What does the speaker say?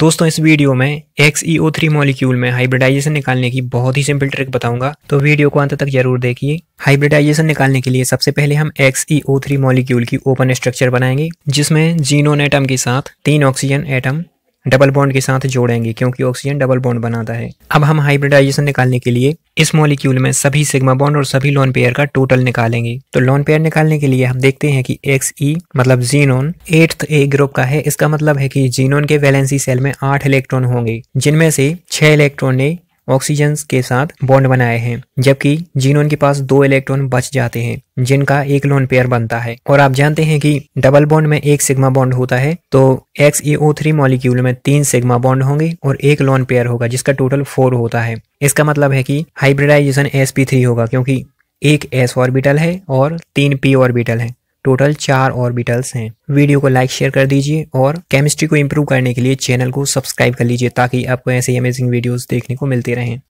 दोस्तों इस वीडियो में XeO3 ओ थ्री मॉलिक्यूल में हाइब्रिडाइजेशन निकालने की बहुत ही सिंपल ट्रिक बताऊंगा तो वीडियो को अंत तक जरूर देखिए हाइब्रिडाइजेशन निकालने के लिए सबसे पहले हम XeO3 ओ थ्री मॉलिक्यूल की ओपन स्ट्रक्चर बनाएंगे जिसमें जीनोन एटम के साथ तीन ऑक्सीजन एटम डबल बॉन्ड के साथ जोड़ेंगे क्योंकि ऑक्सीजन डबल बॉन्ड बनाता है अब हम हाइब्रिडाइजेशन निकालने के लिए इस मॉलिक्यूल में सभी सिग्मा बॉन्ड और सभी लोन पेयर का टोटल निकालेंगे तो लोन पेयर निकालने के लिए हम देखते हैं कि एक्स ई मतलब जीनोन एट्थ ए ग्रुप का है इसका मतलब है कि जीनोन के वैलेंसी सेल में आठ इलेक्ट्रॉन होंगे जिनमें से छह इलेक्ट्रॉन ने ऑक्सीजन के साथ बॉन्ड बनाए हैं जबकि जीनोन के पास दो इलेक्ट्रॉन बच जाते हैं जिनका एक लोन पेयर बनता है और आप जानते हैं कि डबल बॉन्ड में एक सिग्मा बॉन्ड होता है तो एक्स थ्री मॉलिक्यूल में तीन सिग्मा बॉन्ड होंगे और एक लोन पेयर होगा जिसका टोटल फोर होता है इसका मतलब है कि हाइब्रिडाइजेशन एस होगा क्योंकि एक एस ऑर्बिटल है और तीन पी ऑर्बिटल है टोटल चार ऑर्बिटल्स हैं वीडियो को लाइक शेयर कर दीजिए और केमिस्ट्री को इम्प्रूव करने के लिए चैनल को सब्सक्राइब कर लीजिए ताकि आपको ऐसे अमेजिंग वीडियोस देखने को मिलते रहें